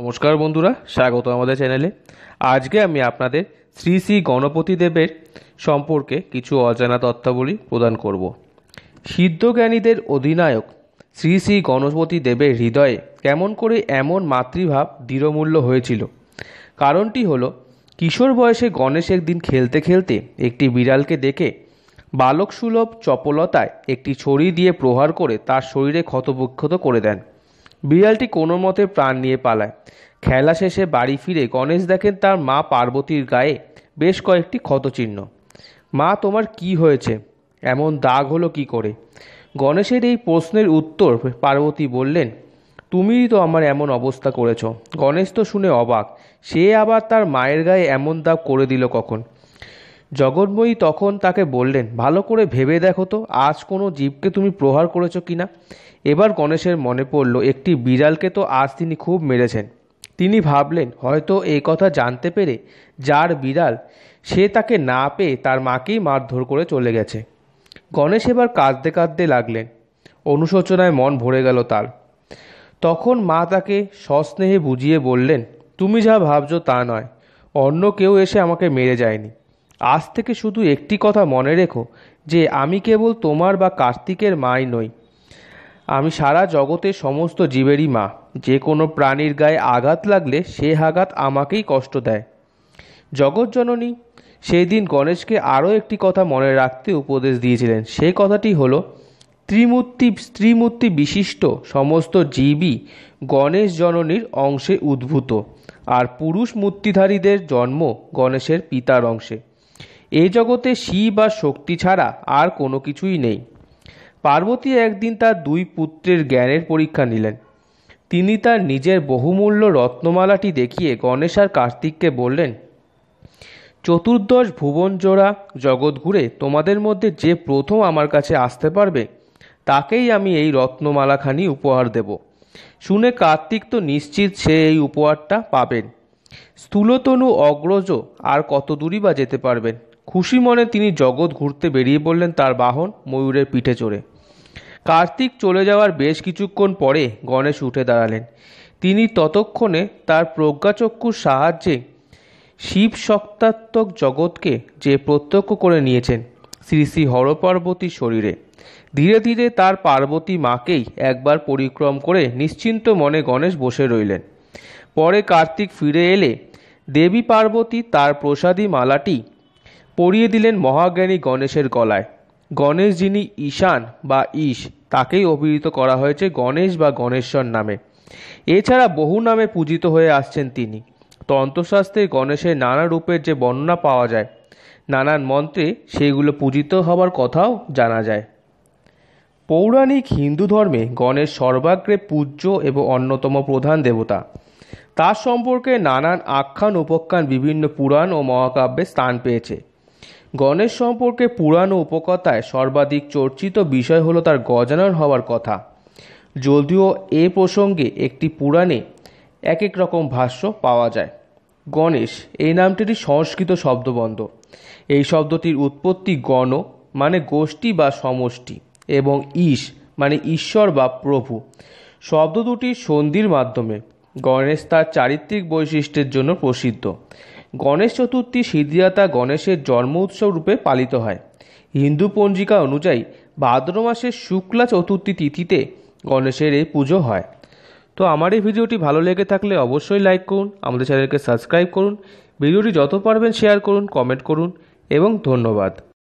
নমস্কার বন্ধুরা স্বাগত আমাদের চ্যানেলে আজকে আমি আপনাদের শ্রী শ্রী গণপতি দেবের সম্পর্কে কিছু অজানা তথ্যাবলী প্রদান করব সিদ্ধজ্ঞানীদের অধিনায়ক শ্রী শ্রী গণপতি দেবের হৃদয়ে কেমন করে এমন মাতৃভাব দৃঢ়মূল্য হয়েছিল কারণটি হলো কিশোর বয়সে গণেশ একদিন খেলতে খেলতে একটি বিড়ালকে দেখে বালক সুলভ চপলতায় একটি ছড়ি দিয়ে প্রহার করে তার শরীরে ক্ষতবিক্ষত করে দেন বিড়ালটি কোনো মতে প্রাণ নিয়ে পালায় খেলা শেষে বাড়ি ফিরে গণেশ দেখেন তার মা পার্বতীর গায়ে বেশ কয়েকটি ক্ষতচিহ্ন মা তোমার কি হয়েছে এমন দাগ হলো কি করে গণেশের এই প্রশ্নের উত্তর পার্বতী বললেন তুমিই তো আমার এমন অবস্থা করেছ গণেশ তো শুনে অবাক সে আবার তার মায়ের গায়ে এমন দাগ করে দিল কখন জগন্ময়ী তখন তাকে বললেন ভালো করে ভেবে দেখো তো আজ কোনো জীবকে তুমি প্রহার করেছো কি না এবার গণেশের মনে পড়ল একটি বিড়ালকে তো আজ তিনি খুব মেরেছেন তিনি ভাবলেন হয়তো এই কথা জানতে পেরে যার বিড়াল সে তাকে না পেয়ে তার মাকেই মারধর করে চলে গেছে গণেশ এবার কাঁদতে কাঁদতে লাগলেন অনুশোচনায় মন ভরে গেল তার তখন মা তাকে সস্নেহে বুঝিয়ে বললেন তুমি যা ভাবছো তা নয় অন্য কেউ এসে আমাকে মেরে যায়নি আজ থেকে শুধু একটি কথা মনে রেখো যে আমি কেবল তোমার বা কার্তিকের মাই নই আমি সারা জগতের সমস্ত জীবেরই মা যে কোনো প্রাণীর গায়ে আঘাত লাগলে সে আঘাত আমাকেই কষ্ট দেয় জগৎজননী সেই দিন গণেশকে আরও একটি কথা মনে রাখতে উপদেশ দিয়েছিলেন সেই কথাটি হল ত্রিমূর্তি স্ত্রীমূর্তি বিশিষ্ট সমস্ত জীবই গণেশ জননীর অংশে উদ্ভূত আর পুরুষ মূর্তিধারীদের জন্ম গণেশের পিতার অংশে এ জগতে শিব বা শক্তি ছাড়া আর কোনো কিছুই নেই পার্বতী একদিন তার দুই পুত্রের জ্ঞানের পরীক্ষা নিলেন তিনি তার নিজের বহুমূল্য রত্নমালাটি দেখিয়ে গণেশ আর কার্তিককে বললেন চতুর্দশ ভুবনজোড়া জগৎ ঘুরে তোমাদের মধ্যে যে প্রথম আমার কাছে আসতে পারবে তাকেই আমি এই রত্নমালাখানি উপহার দেব শুনে কার্তিক তো নিশ্চিত সে এই উপহারটা পাবেন স্থূলতনু অগ্রজ আর কত দূরই বা যেতে পারবেন খুশি মনে তিনি জগৎ ঘুরতে বেরিয়ে পড়লেন তার বাহন ময়ূরের পিঠে চড়ে কার্তিক চলে যাওয়ার বেশ কিছুক্ষণ পরে গণেশ উঠে দাঁড়ালেন তিনি ততক্ষণে তার প্রজ্ঞাচক্ষুর সাহায্যে শিব শক্তাত্মক জগৎকে যে প্রত্যক্ষ করে নিয়েছেন শ্রী শ্রী হরপার্বতী শরীরে ধীরে ধীরে তার পার্বতী মাকেই একবার পরিক্রম করে নিশ্চিন্ত মনে গণেশ বসে রইলেন পরে কার্তিক ফিরে এলে দেবী পার্বতী তার প্রসাদী মালাটি পরিয়ে দিলেন মহাজ্ঞানী গণেশের গলায় গণেশ যিনি ঈশান বা ঈশ তাকেই অভিহিত করা হয়েছে গণেশ বা গণেশ্বর নামে এছাড়া বহু নামে পূজিত হয়ে আসছেন তিনি তন্ত্রশাস্ত্রে গণেশের নানা রূপের যে বর্ণনা পাওয়া যায় নানান মন্ত্রে সেইগুলো পূজিত হবার কথাও জানা যায় পৌরাণিক হিন্দু ধর্মে গণেশ সর্বাগ্রে পূজ্য এবং অন্যতম প্রধান দেবতা তার সম্পর্কে নানান আখ্যান উপখ্যান বিভিন্ন পুরাণ ও মহাকাব্যে স্থান পেয়েছে গণেশ সম্পর্কে পুরাণ উপকথায় সর্বাধিক চর্চিত বিষয় হলো তার গজানন হওয়ার কথা যদিও এ প্রসঙ্গে একটি পুরাণে এক এক রকম ভাষ্য পাওয়া যায় গণেশ এই নামটিরই সংস্কৃত শব্দবন্ধ এই শব্দটির উৎপত্তি গণ মানে গোষ্ঠী বা সমষ্টি এবং ঈশ মানে ঈশ্বর বা প্রভু শব্দ দুটি সন্ধির মাধ্যমে গণেশ তার চারিত্রিক বৈশিষ্ট্যের জন্য প্রসিদ্ধ গণেশ চতুর্থী সিদ্ধিদাতা গণেশের জন্ম উৎসব রূপে পালিত হয় হিন্দু পঞ্জিকা অনুযায়ী ভাদ্র মাসের শুক্লা চতুর্থী তিথিতে গণেশের এই পুজো হয় তো আমার এই ভিডিওটি ভালো লেগে থাকলে অবশ্যই লাইক করুন আমাদের চ্যানেলকে সাবস্ক্রাইব করুন ভিডিওটি যত পারবেন শেয়ার করুন কমেন্ট করুন এবং ধন্যবাদ